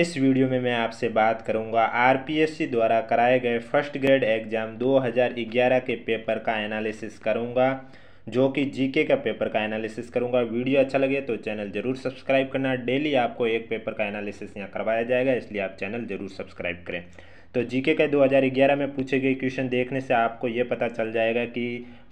इस वीडियो में मैं आपसे बात करूंगा आरपीएससी द्वारा कराए गए फर्स्ट ग्रेड एग्ज़ाम 2011 के पेपर का एनालिसिस करूंगा जो कि जीके का पेपर का एनालिसिस करूंगा वीडियो अच्छा लगे तो चैनल ज़रूर सब्सक्राइब करना डेली आपको एक पेपर का एनालिसिस यहाँ करवाया जाएगा इसलिए आप चैनल ज़रूर सब्सक्राइब करें तो जीके के 2011 में पूछे गए क्वेश्चन देखने से आपको ये पता चल जाएगा कि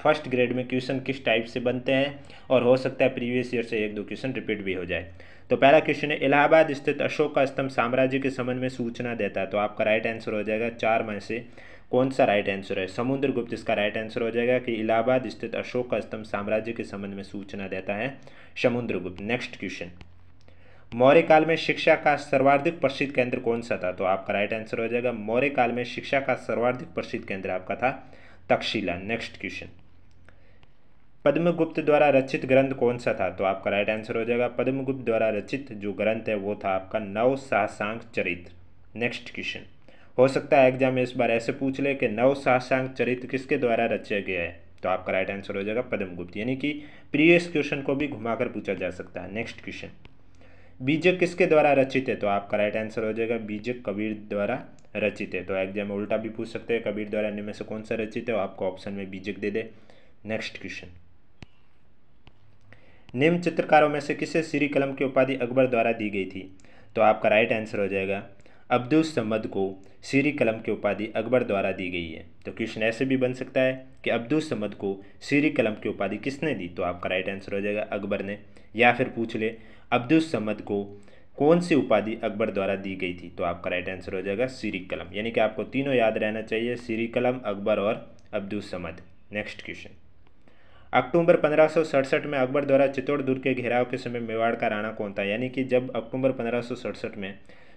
फर्स्ट ग्रेड में क्वेश्चन किस टाइप से बनते हैं और हो सकता है प्रीवियस ईयर से एक दो क्वेश्चन रिपीट भी हो जाए तो पहला क्वेश्चन है इलाहाबाद स्थित अशोक का स्तंभ साम्राज्य के संबंध में सूचना देता है तो आपका राइट आंसर हो जाएगा चार में से कौन सा राइट आंसर है समुद्र गुप्त इसका राइट आंसर हो जाएगा कि इलाहाबाद स्थित अशोक का स्तंभ साम्राज्य के संबंध में सूचना देता है समुद्र गुप्त नेक्स्ट क्वेश्चन मौर्य काल में शिक्षा का सर्वाधिक प्रसिद्ध केंद्र कौन सा था तो आपका राइट आंसर हो जाएगा मौर्य काल में शिक्षा का सर्वाधिक प्रसिद्ध केंद्र आपका था तक्षशिला नेक्स्ट क्वेश्चन पद्मगुप्त द्वारा रचित ग्रंथ कौन सा था तो आपका राइट आंसर हो जाएगा पद्मगुप्त द्वारा रचित जो ग्रंथ है वो था आपका नव साहसांग चरित्र नेक्स्ट क्वेश्चन हो सकता है एग्जाम में इस बार ऐसे पूछ ले कि नव साहसांग चरित्र किसके द्वारा रचा गया है तो आपका राइट आंसर हो जाएगा पद्मगुप्त यानी कि प्रीवियस क्वेश्चन को भी घुमाकर पूछा जा सकता है नेक्स्ट क्वेश्चन बीजक किसके द्वारा रचित है तो आपका राइट आंसर हो जाएगा बीजक कबीर द्वारा रचित है तो एग्जाम में उल्टा भी पूछ सकते हैं कबीर द्वारा निम्न से कौन सा रचित है आपको ऑप्शन में बीजक दे दे नेक्स्ट क्वेश्चन निम्न चित्रकारों में से किसे श्री कलम की उपाधि अकबर द्वारा दी गई थी तो आपका राइट आंसर हो जाएगा अब्दुल समद को श्री कलम की उपाधि अकबर द्वारा दी गई है तो क्वेश्चन ऐसे भी बन सकता है कि अब्दुल समद को श्री कलम की उपाधि किसने दी तो आपका राइट आंसर हो जाएगा अकबर ने या फिर पूछ ले अब्दुलसमद को कौन सी उपाधि अकबर द्वारा दी गई थी तो आपका राइट आंसर हो जाएगा सीरी कलम यानी कि आपको तीनों याद रहना चाहिए सीरी कलम अकबर और अब्दुलसमद नेक्स्ट क्वेश्चन अक्टूबर पंद्रह में अकबर द्वारा चित्तौड़ दुर्ग के घेराव के समय मेवाड़ का राणा कौन था यानी कि जब अक्टूबर पंद्रह में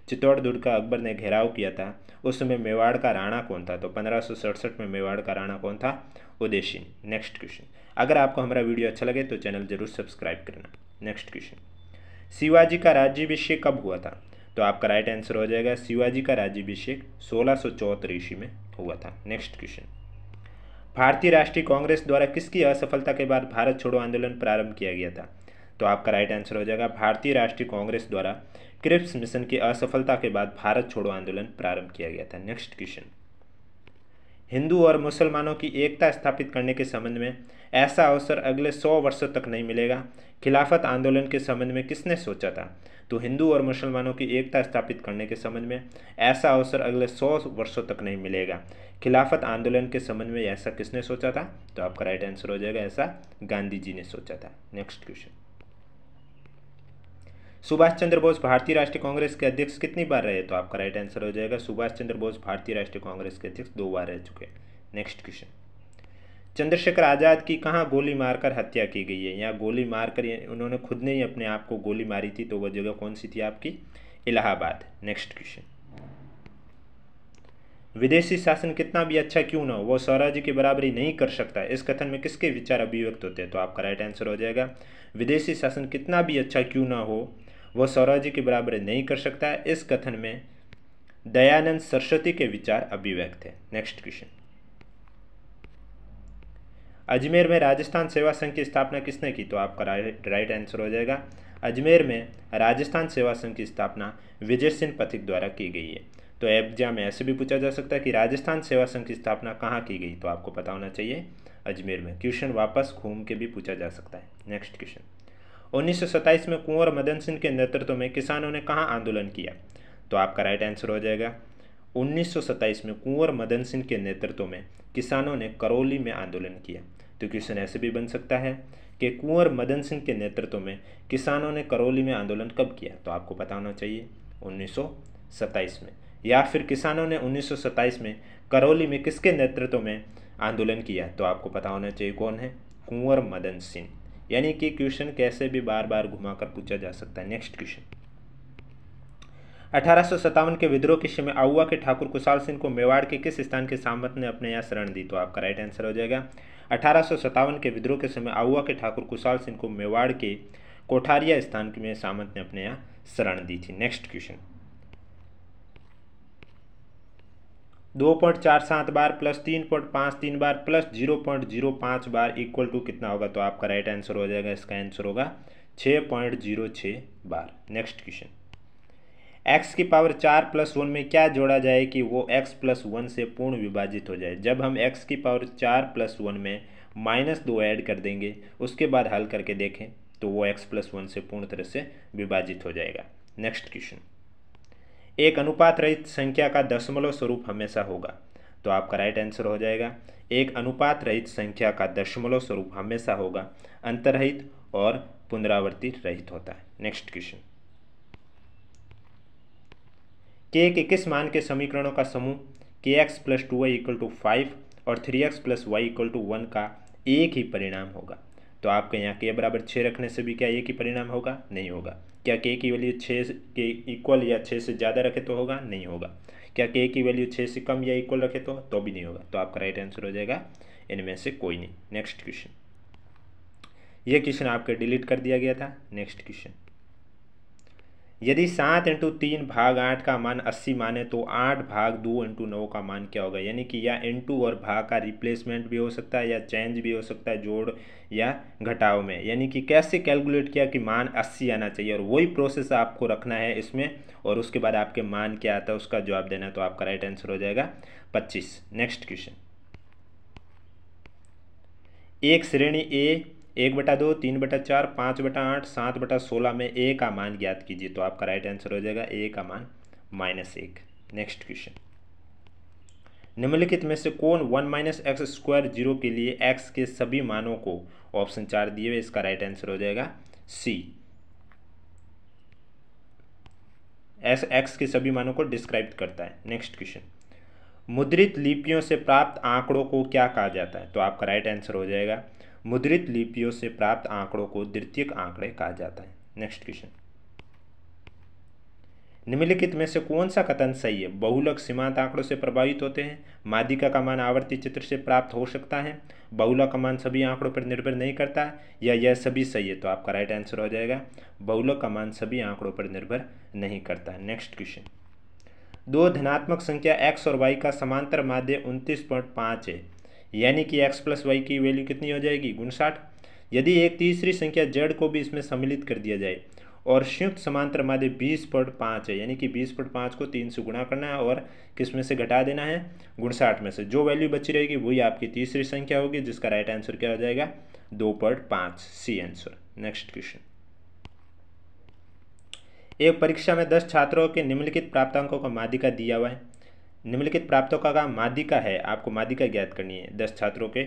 चित्तौड़ दुर्ग का अकबर ने घेराव किया था उस समय मेवाड़ का राणा कौन था तो पंद्रह में मेवाड़ का राणा कौन था उदयसिंह नेक्स्ट क्वेश्चन अगर आपको हमारा वीडियो अच्छा लगे तो चैनल जरूर सब्सक्राइब करना नेक्स्ट क्वेश्चन शिवाजी का राज्यभिषेक कब हुआ था तो आपका राइट आंसर हो जाएगा शिवाजी का राज्यभिषेक सोलह सौ ईस्वी में हुआ था नेक्स्ट क्वेश्चन भारतीय राष्ट्रीय कांग्रेस द्वारा किसकी असफलता के बाद भारत छोड़ो आंदोलन प्रारंभ किया गया था तो आपका राइट आंसर हो जाएगा भारतीय राष्ट्रीय कांग्रेस द्वारा क्रिप्स मिशन की असफलता के बाद भारत छोड़ो आंदोलन प्रारंभ किया गया था नेक्स्ट क्वेश्चन हिंदू और मुसलमानों की एकता स्थापित करने के संबंध में ऐसा अवसर अगले सौ वर्षों तक नहीं मिलेगा खिलाफत आंदोलन के संबंध में किसने सोचा था तो हिंदू और मुसलमानों की एकता स्थापित करने के संबंध में ऐसा अवसर अगले सौ वर्षों तक नहीं मिलेगा खिलाफत आंदोलन के संबंध में ऐसा किसने सोचा था तो आपका राइट आंसर हो जाएगा ऐसा गांधी जी ने सोचा था नेक्स्ट क्वेश्चन सुभाष चंद्र बोस भारतीय राष्ट्रीय कांग्रेस के अध्यक्ष कितनी बार रहे तो आपका राइट आंसर हो जाएगा सुभाष चंद्र बोस भारतीय राष्ट्रीय कांग्रेस के अध्यक्ष दो बार रह चुके हैं नेक्स्ट क्वेश्चन चंद्रशेखर आज़ाद की कहाँ गोली मारकर हत्या की गई है या गोली मारकर उन्होंने खुद ने ही अपने आप को गोली मारी थी तो वह जगह कौन सी थी आपकी इलाहाबाद नेक्स्ट क्वेश्चन विदेशी शासन कितना भी अच्छा क्यों ना हो वो स्वराज्य की बराबरी नहीं कर सकता इस कथन में किसके विचार अभिव्यक्त होते हैं तो आपका राइट आंसर हो जाएगा विदेशी शासन कितना भी अच्छा क्यों ना हो वह स्वराज्य की बराबरी नहीं कर सकता इस कथन में दयानंद सरस्वती के विचार अभिव्यक्त है नेक्स्ट क्वेश्चन अजमेर में राजस्थान सेवा संघ की स्थापना किसने की तो आपका राइट राइट आंसर हो जाएगा अजमेर में राजस्थान सेवा संघ की स्थापना विजय सिंह पथिक द्वारा की गई है तो एग्जाम में ऐसे भी पूछा जा सकता है कि राजस्थान सेवा संघ की स्थापना कहाँ की गई तो आपको पता होना चाहिए अजमेर में क्वेश्चन वापस घूम के भी पूछा जा सकता है नेक्स्ट क्वेश्चन उन्नीस में कुंवर मदन सिंह के नेतृत्व में किसानों ने कहाँ आंदोलन किया तो आपका राइट आंसर हो जाएगा उन्नीस में कुंवर मदन सिंह के नेतृत्व में किसानों ने करौली में आंदोलन किया तो क्वेश्चन ऐसे भी बन सकता है कि कुंवर मदन सिंह के नेतृत्व में किसानों ने करौली में आंदोलन कब किया तो आपको पता होना चाहिए 1927 में या फिर किसानों ने 1927 में करौली में किसके नेतृत्व में आंदोलन किया तो आपको पता होना चाहिए कौन है कुंवर मदन सिंह यानी कि क्वेश्चन कैसे भी बार बार घुमा कर पूछा जा सकता है नेक्स्ट क्वेश्चन अठारह के विद्रोह के समय आउआ के ठाकुर कुशाल सिंह को मेवाड़ के किस स्थान के सामंत ने अपने यहाँ शरण दी तो आपका राइट आंसर हो जाएगा अठारह के विद्रोह के समय आउआ के ठाकुर कुशाल सिंह को मेवाड़ के कोठारिया स्थान में सामंत ने अपने यहाँ शरण दी थी नेक्स्ट क्वेश्चन दो पॉइंट चार सात बार प्लस तीन पॉइंट पाँच तीन bar plus zero point zero पाँच बार इक्वल टू कितना होगा तो आपका राइट आंसर हो जाएगा इसका आंसर होगा छः पॉइंट जीरो छः बार नेक्स्ट क्वेश्चन एक्स की पावर चार प्लस वन में क्या जोड़ा जाए कि वो एक्स प्लस वन से पूर्ण विभाजित हो जाए जब हम एक्स की पावर चार प्लस वन में माइनस दो ऐड कर देंगे उसके बाद हल करके देखें तो वो एक्स प्लस वन से पूर्ण तरह से विभाजित हो जाएगा नेक्स्ट क्वेश्चन एक अनुपात रहित संख्या का दशमलव स्वरूप हमेशा होगा तो आपका राइट आंसर हो जाएगा एक अनुपात रहित संख्या का दशमलव स्वरूप हमेशा होगा अंतरहित और पुनरावर्ती रहित होता है नेक्स्ट क्वेश्चन के के किस मान के समीकरणों का समूह के X plus two Y equal to five और three X plus Y equal to one का एक ही परिणाम होगा तो आपके यहाँ के बराबर छः रखने से भी क्या एक ही परिणाम होगा नहीं होगा क्या के की वैल्यू छः के इक्वल या छः से ज़्यादा रखे तो होगा नहीं होगा क्या के की वैल्यू छः से कम या इक्वल रखे तो तो भी नहीं होगा तो आपका राइट आंसर हो जाएगा इनमें से कोई नहीं नेक्स्ट क्वेश्चन ये क्वेश्चन आपके डिलीट कर दिया गया था नेक्स्ट क्वेश्चन यदि सात इंटू तीन भाग आठ का मान अस्सी माने तो आठ भाग दो इंटू नौ का मान क्या होगा यानी कि या इंटू और भाग का रिप्लेसमेंट भी हो सकता है या चेंज भी हो सकता है जोड़ या घटाव में यानी कि कैसे कैलकुलेट किया कि मान अस्सी आना चाहिए और वही प्रोसेस आपको रखना है इसमें और उसके बाद आपके मान क्या आता है उसका जवाब देना है तो आपका राइट आंसर हो जाएगा पच्चीस नेक्स्ट क्वेश्चन एक श्रेणी ए एक बटा दो तीन बटा चार पाँच बटा आठ सात बटा सोलह में ए का मान ज्ञात कीजिए तो आपका राइट आंसर हो जाएगा ए का मान माइनस एक नेक्स्ट क्वेश्चन निम्नलिखित में से कौन one minus X square zero के लिए एक्स के सभी मानों को ऑप्शन चार दिए हुए इसका राइट आंसर हो जाएगा सी एस एक्स के सभी मानों को डिस्क्राइब करता है नेक्स्ट क्वेश्चन मुद्रित लिपियों से प्राप्त आंकड़ों को क्या कहा जाता है तो आपका राइट आंसर हो जाएगा मुद्रित लिपियों से प्राप्त आंकड़ों को द्वितीयक आंकड़े कहा जाता है नेक्स्ट क्वेश्चन निम्नलिखित में से कौन सा कथन सही है बहुलक सीमांत आंकड़ों से प्रभावित होते हैं मादिका का मान आवर्ती चित्र से प्राप्त हो सकता है बहुलक का मान सभी आंकड़ों पर निर्भर नहीं करता या यह सभी सही है तो आपका राइट आंसर हो जाएगा बहुलक का मान सभी आंकड़ों पर निर्भर नहीं करता है नेक्स्ट क्वेश्चन दो धनात्मक संख्या एक्स और वाई का समांतर माध्य उनतीस पॉइंट पाँच है यानी कि एक्स प्लस वाई की वैल्यू कितनी हो जाएगी गुणसाठ यदि एक तीसरी संख्या जेड को भी इसमें सम्मिलित कर दिया जाए और संयुक्त समांतर माध्य बीस पॉइंट पाँच है यानी कि बीस पॉइंट पाँच को तीन से गुणा करना है और किस में से घटा देना है गुणसाठ में से जो वैल्यू बची रहेगी वही आपकी तीसरी संख्या होगी जिसका राइट आंसर क्या हो जाएगा दो पॉइंट पाँच सी आंसर नेक्स्ट क्वेश्चन एक परीक्षा में दस छात्रों के निम्नलिखित प्राप्तांकों का माध्यिका दिया हुआ है निम्नलिखित प्राप्तों का काम मादिका है आपको मादिका ज्ञात करनी है दस छात्रों के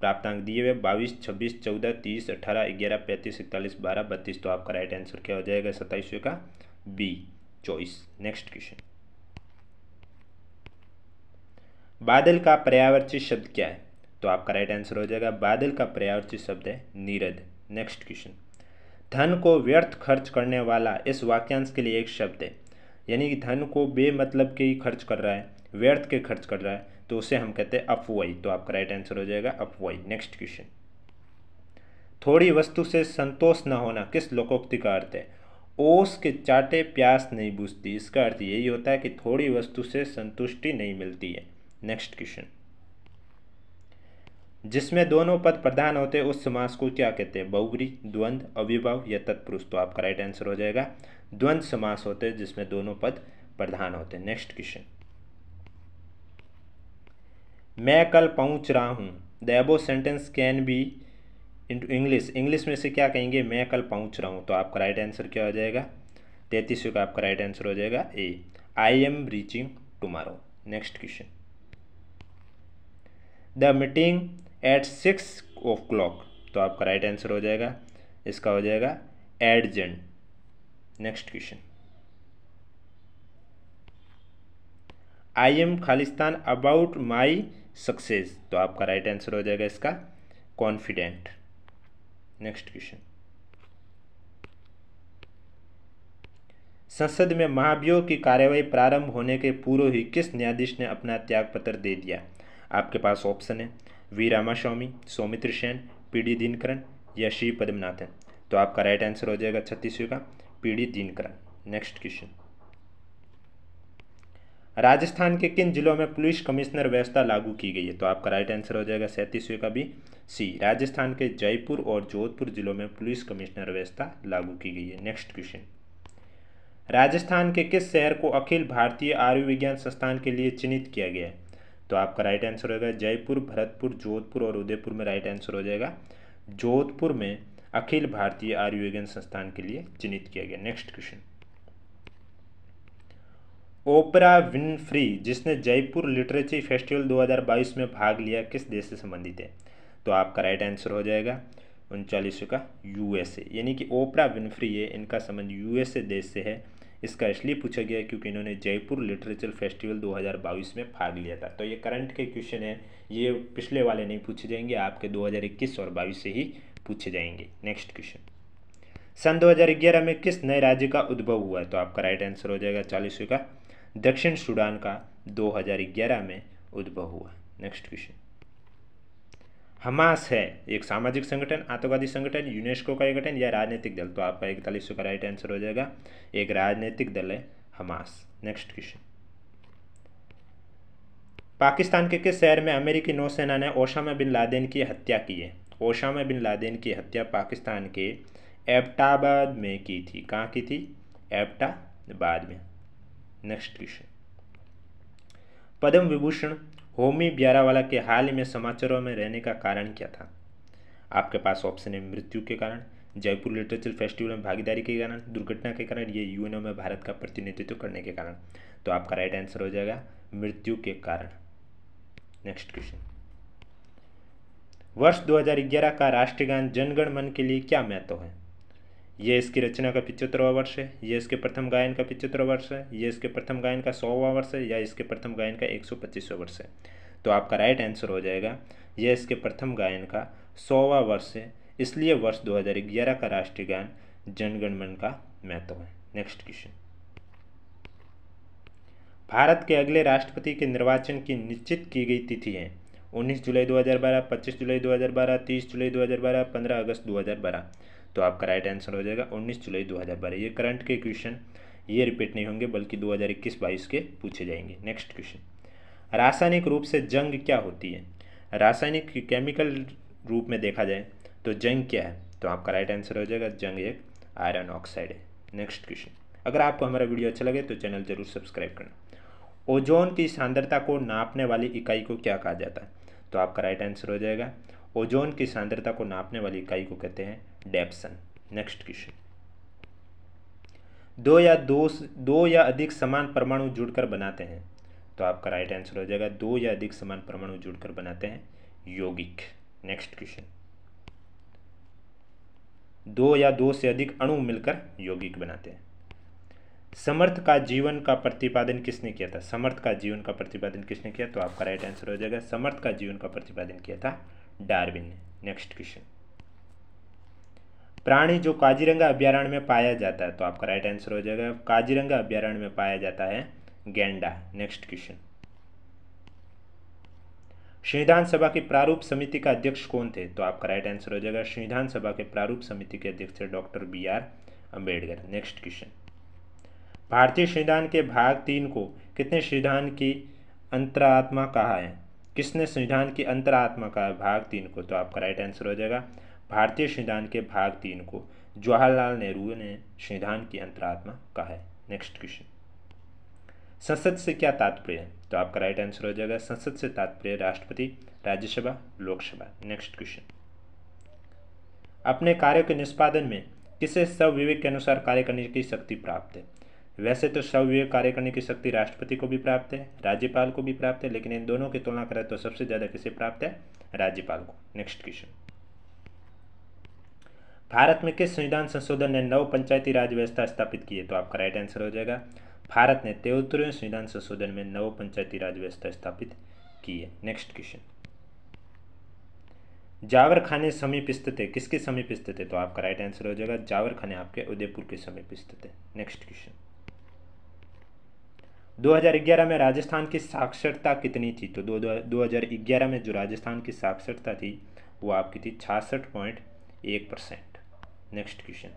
प्राप्तांक दिए हुए बाईस छब्बीस चौदह तीस अठारह ग्यारह पैंतीस इकतालीस बारह बत्तीस तो आपका राइट आंसर क्या हो जाएगा सत्ताईसवें का बी चॉइस नेक्स्ट क्वेश्चन बादल का पर्यावरचित शब्द क्या है तो आपका राइट आंसर हो जाएगा बादल का पर्यावरचित शब्द है नीरद नेक्स्ट क्वेश्चन धन को व्यर्थ खर्च करने वाला इस वाक्यांश के लिए एक शब्द है यानी कि धन को बेमतलब के ही खर्च कर रहा है व्यर्थ के खर्च कर रहा है तो उसे हम कहते हैं अपवाई तो आपका राइट आंसर हो जाएगा अपवाई नेक्स्ट क्वेश्चन थोड़ी वस्तु से संतोष न होना किस लोकोक्ति का अर्थ है ओस के चाटे प्यास नहीं बुझती इसका अर्थ यही होता है कि थोड़ी वस्तु से संतुष्टि नहीं मिलती है नेक्स्ट क्वेश्चन जिसमें दोनों पद प्रधान होते हैं उस समास को क्या कहते हैं बहुग्री द्वंद अविभाव या तत्पुरुष तो आपका राइट आंसर हो जाएगा द्वंद समास होते हैं जिसमें दोनों पद प्रधान होते हैं नेक्स्ट क्वेश्चन मैं कल पहुंच रहा हूँ the above sentence can be into English English में से क्या कहेंगे मैं कल पहुंच रहा हूँ तो आपका राइट आंसर क्या हो जाएगा तैतीस का आपका राइट आंसर हो जाएगा A I am reaching tomorrow next question the meeting at six o'clock तो आपका राइट आंसर हो जाएगा इसका हो जाएगा एडजेंट नेक्स्ट क्वेश्चन आई एम खालिस्तान अबाउट माई सक्सेस तो आपका राइट आंसर हो जाएगा इसका कॉन्फिडेंट नेक्स्ट क्वेश्चन संसद में महाभियोग की कार्यवाही प्रारंभ होने के पूर्व ही किस न्यायाधीश ने अपना त्यागपत्र दे दिया आपके पास ऑप्शन है V Ramaswamy Soumitra Sen P D Dinakaran या श्री पद्मनाथन तो आपका राइट आंसर हो जाएगा छत्तीसवीं का P D Dinakaran next question Rajasthan के किन जिलों में पुलिस कमिश्नर व्यवस्था लागू की गई है तो आपका राइट आंसर हो जाएगा सैंतीसवें का भी सी राजस्थान के जयपुर और जोधपुर जिलों में पुलिस कमिश्नर व्यवस्था लागू की गई है नेक्स्ट क्वेश्चन राजस्थान के किस शहर को अखिल भारतीय आयुर्विज्ञान संस्थान के लिए चिन्हित किया गया है तो आपका राइट आंसर होगा जयपुर भरतपुर जोधपुर और उदयपुर में राइट आंसर हो जाएगा जोधपुर में अखिल भारतीय आयुर्विज्ञान संस्थान के लिए चिन्हित किया गया नेक्स्ट क्वेश्चन ओपरा विनफ्री जिसने जयपुर लिटरेचर फेस्टिवल 2022 में भाग लिया किस देश से संबंधित है तो आपका राइट आंसर हो जाएगा उनचालीस का यूएसए यानी कि ओपरा विनफ्री है इनका संबंध यूएसए देश से है इसका इसलिए पूछा गया क्योंकि इन्होंने जयपुर लिटरेचर फेस्टिवल 2022 में भाग लिया था तो ये करंट के क्वेश्चन है ये पिछले वाले नहीं पूछे जाएंगे आपके 2021 और 22 से ही पूछे जाएंगे नेक्स्ट क्वेश्चन सन 2011 में किस नए राज्य का उद्भव हुआ है तो आपका राइट आंसर हो जाएगा चालीसवें का दक्षिण सूडान का 2011 में उद्भव हुआ नेक्स्ट क्वेश्चन हमास है एक सामाजिक संगठन आतंकवादी संगठन यूनेस्को का एक गठन या राजनीतिक दल तो आपका इकतालीस का राइट आंसर हो जाएगा एक राजनीतिक दल है हमास नेक्स्ट क्वेश्चन पाकिस्तान के किस शहर में अमेरिकी नौसेना ने ओसामा बिन लादेन की हत्या की है ओसामा बिन लादेन की हत्या पाकिस्तान के एबटाबाद में की थी कहाँ की थी एबटाबाद में नेक्स्ट क्वेश्चन पद्म विभूषण होमी ब्यारावाला के हाल में समाचारों में रहने का कारण क्या था आपके पास ऑप्शन है मृत्यु के कारण जयपुर लिटरेचर फेस्टिवल में भागीदारी के कारण दुर्घटना के कारण ये यूएनओ में भारत का प्रतिनिधित्व करने के कारण तो आपका राइट आंसर हो जाएगा मृत्यु के कारण नेक्स्ट क्वेश्चन वर्ष 2011 का राष्ट्रगान जनगण मन के लिए क्या महत्व है ये इसकी रचना का पिचहत्तरवा वर्ष है ये इसके प्रथम गायन का पिचहत्तरवा वर्ष है ये इसके प्रथम गायन का सौवा वर्ष है या इसके प्रथम गायन का एक सौ पच्चीसवा वर्ष है तो आपका राइट आंसर हो जाएगा यह इसके प्रथम गायन का सौवा वर्ष है इसलिए वर्ष 2011 का राष्ट्रीय गान जनगणमन का महत्व है नेक्स्ट क्वेश्चन भारत के अगले राष्ट्रपति के निर्वाचन की निश्चित की गई तिथि है 19 जुलाई 2012, 25 जुलाई 2012, 30 जुलाई 2012, 15 अगस्त बारह तो आपका राइट आंसर हो जाएगा उन्नीस जुलाई दो हज़ार बारह ये करंट के क्वेश्चन ये रिपीट नहीं होंगे बल्कि दो हज़ार इक्कीस बाईस के पूछे जाएंगे नेक्स्ट क्वेश्चन रासायनिक रूप से जंग क्या होती है रासायनिक केमिकल रूप में देखा जाए तो जंग क्या है तो आपका राइट आंसर हो जाएगा जंग एक आयरन ऑक्साइड है नेक्स्ट क्वेश्चन अगर आपको हमारा वीडियो अच्छा लगे तो चैनल जरूर सब्सक्राइब करना ओजोन की सांद्रता को नापने वाली इकाई को क्या कहा जाता है तो आपका राइट आंसर हो जाएगा ओजोन की सांद्रता को नापने वाली इकाई को कहते हैं डेप्सन नेक्स्ट क्वेश्चन दो या दो दो या अधिक समान परमाणु जुड़कर बनाते हैं तो आपका राइट आंसर हो जाएगा दो या अधिक समान परमाणु जुड़कर बनाते हैं यौगिक नेक्स्ट क्वेश्चन दो या दो से अधिक अणु मिलकर यौगिक बनाते हैं समर्थ का जीवन का प्रतिपादन किसने किया था समर्थ का जीवन का प्रतिपादन किसने किया तो आपका राइट आंसर हो जाएगा समर्थ का जीवन का प्रतिपादन किया था डार्विन ने नेक्स्ट क्वेश्चन प्राणी जो काजीरंगा अभ्यारण्य में पाया जाता है तो आपका राइट आंसर हो जाएगा काजीरंगा अभ्यारण्य में पाया जाता है गेंडा नेक्स्ट क्वेश्चन संविधान सभा की प्रारूप समिति का अध्यक्ष कौन थे तो आपका राइट आंसर हो जाएगा संविधान सभा के प्रारूप समिति के अध्यक्ष थे doctor B R Ambedkar next question भारतीय संविधान के भाग तीन को कितने संविधान की अंतरात्मा कहा है किसने संविधान की अंतरात्मा का भाग तीन को तो आपका राइट आंसर हो जाएगा भारतीय संविधान के भाग तीन को जवाहरलाल नेहरू ने संविधान की अंतरात्मा कहा है नेक्स्ट क्वेश्चन संसद से क्या तात्पर्य है तो आपका राइट आंसर हो जाएगा संसद से तात्पर्य राष्ट्रपति राज्यसभा लोकसभा नेक्स्ट क्वेश्चन अपने कार्यों के निष्पादन में किसे सब विवेक के अनुसार कार्य करने की शक्ति प्राप्त है वैसे तो सव विवेक कार्य करने की शक्ति राष्ट्रपति को भी प्राप्त है राज्यपाल को भी प्राप्त है लेकिन इन दोनों की तुलना करें तो सबसे ज़्यादा किसे प्राप्त है राज्यपाल को नेक्स्ट क्वेश्चन भारत में किस संविधान संशोधन ने नव पंचायती राज व्यवस्था स्थापित की है तो आपका राइट आंसर हो जाएगा भारत ने तेहत्तरवें संविधान संशोधन में नव पंचायती राज व्यवस्था स्थापित की है नेक्स्ट क्वेश्चन जावर खाने समीप स्थित है किसके समीप स्थित है तो आपका राइट आंसर हो जाएगा जावर खाने आपके उदयपुर के समीप स्थित है नेक्स्ट क्वेश्चन 2011 में राजस्थान की साक्षरता कितनी थी तो दो हज़ार ग्यारह में जो राजस्थान की साक्षरता थी वो आपकी थी छियासठ पॉइंट एक परसेंट नेक्स्ट क्वेश्चन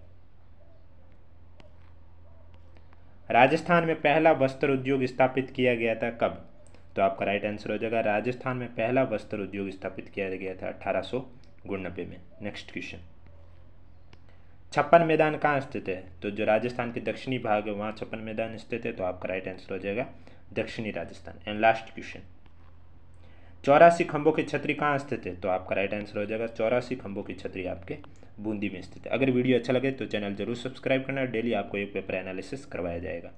राजस्थान में पहला वस्त्र उद्योग स्थापित किया गया था कब तो आपका राइट आंसर हो जाएगा राजस्थान में पहला वस्त्र उद्योग स्थापित किया गया था अठारह में नेक्स्ट क्वेश्चन छप्पन मैदान कहाँ स्थित है तो जो राजस्थान के दक्षिणी भाग है वहाँ छप्पन मैदान स्थित है तो आपका राइट आंसर हो जाएगा दक्षिणी राजस्थान एंड लास्ट क्वेश्चन चौरासी खंभों की छतरी कहाँ स्थित है तो आपका राइट आंसर हो जाएगा चौरासी खंभों की छतरी आपके बूंदी में स्थित है अगर वीडियो अच्छा लगे तो चैनल जरूर सब्सक्राइब करना डेली आपको एक पेपर एनालिसिस करवाया जाएगा